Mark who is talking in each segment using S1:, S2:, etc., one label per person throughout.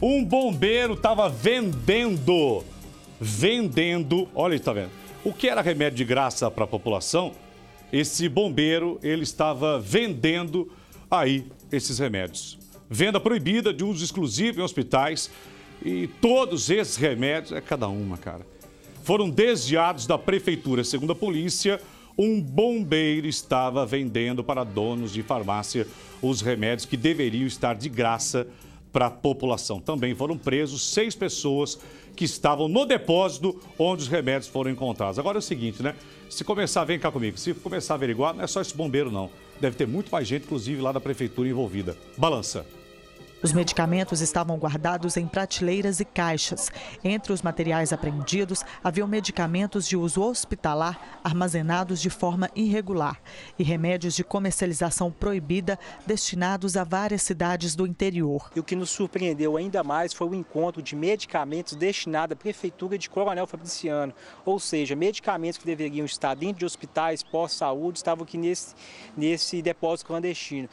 S1: Um bombeiro estava vendendo, vendendo, olha aí, tá vendo? O que era remédio de graça para a população, esse bombeiro, ele estava vendendo aí esses remédios. Venda proibida de uso exclusivo em hospitais e todos esses remédios, é cada uma, cara. Foram desviados da prefeitura, segundo a polícia, um bombeiro estava vendendo para donos de farmácia os remédios que deveriam estar de graça para a população. Também foram presos seis pessoas que estavam no depósito onde os remédios foram encontrados. Agora é o seguinte, né? Se começar, vem cá comigo, se começar a averiguar, não é só esse bombeiro, não. Deve ter muito mais gente, inclusive lá da prefeitura envolvida. Balança.
S2: Os medicamentos estavam guardados em prateleiras e caixas. Entre os materiais apreendidos, haviam medicamentos de uso hospitalar armazenados de forma irregular e remédios de comercialização proibida destinados a várias cidades do interior. E o que nos surpreendeu
S3: ainda mais foi o encontro de medicamentos destinados à Prefeitura de Coronel Fabriciano, ou seja, medicamentos que deveriam estar dentro de hospitais, pós-saúde, estavam aqui nesse, nesse depósito clandestino,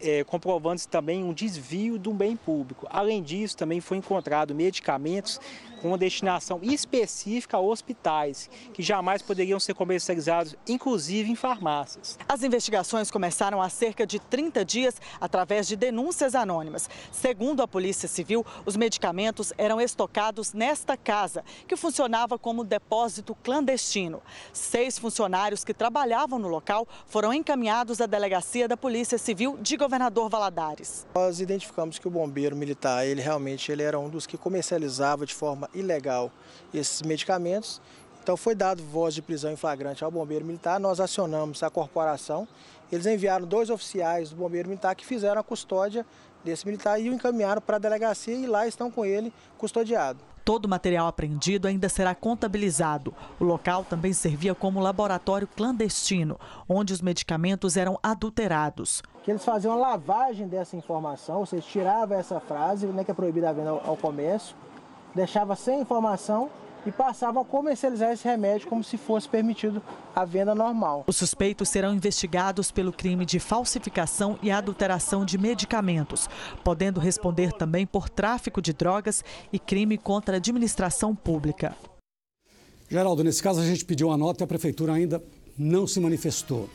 S3: é, comprovando-se também um desvio desvio de um bem público. Além disso, também foi encontrado medicamentos com destinação específica a hospitais,
S2: que jamais poderiam ser comercializados, inclusive em farmácias. As investigações começaram há cerca de 30 dias através de denúncias anônimas. Segundo a Polícia Civil, os medicamentos eram estocados nesta casa, que funcionava como depósito clandestino. Seis funcionários que trabalhavam no local foram encaminhados à delegacia da Polícia Civil de Governador Valadares.
S4: Nós identificamos que o bombeiro militar, ele realmente ele era um dos que comercializava de forma ilegal esses medicamentos então foi dado voz de prisão em flagrante ao bombeiro militar, nós acionamos a corporação, eles enviaram dois oficiais do bombeiro militar que fizeram a custódia desse militar e o encaminharam para a delegacia e lá estão com ele custodiado.
S2: Todo o material apreendido ainda será contabilizado. O local também servia como laboratório clandestino, onde os medicamentos eram adulterados.
S4: Que eles faziam a lavagem dessa informação, ou seja, tirava essa frase, né, que é proibida a venda ao comércio, deixava sem informação e passavam a comercializar esse remédio como se fosse permitido a venda normal.
S2: Os suspeitos serão investigados pelo crime de falsificação e adulteração de medicamentos, podendo responder também por tráfico de drogas e crime contra a administração pública.
S1: Geraldo, nesse caso a gente pediu uma nota e a prefeitura ainda não se manifestou.